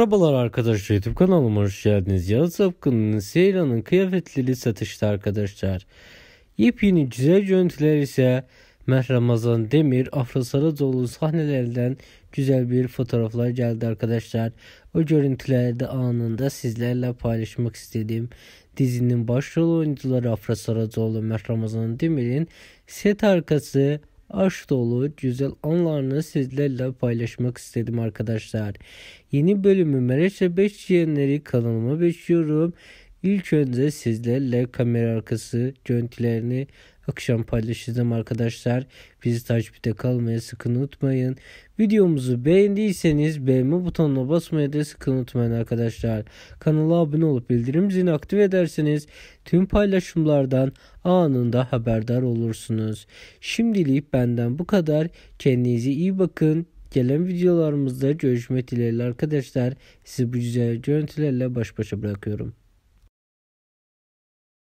Merhabalar arkadaşlar YouTube kanalıma hoş geldiniz. Yalı Sapkın'ın Seyran'ın kıyafetleri satışta arkadaşlar. Yepyeni güzel görüntüler ise Meh Ramazan Demir, Afra Saracoğlu sahnelerden güzel bir fotoğraflar geldi arkadaşlar. O görüntülerde anında sizlerle paylaşmak istediğim Dizinin başrol oyuncuları Afra Saracoğlu, Meh Ramazan Demir'in set arkası aşk dolu güzel anlarını sizlerle paylaşmak istedim arkadaşlar. Yeni bölümü Meraş'la 5 yeğenleri kanalıma bekliyorum. İlk önce sizlerle kamera arkası görüntülerini akşam paylaşacağım arkadaşlar. Bizi takipte kalmaya sakın unutmayın. Videomuzu beğendiyseniz beğenme butonuna basmayı da sakın unutmayın arkadaşlar. Kanala abone olup bildirim zilini aktive ederseniz tüm paylaşımlardan anında haberdar olursunuz. Şimdilik benden bu kadar. Kendinize iyi bakın. Gelen videolarımızda görüşmek dileğiyle arkadaşlar. Sizi bu güzel görüntülerle baş başa bırakıyorum.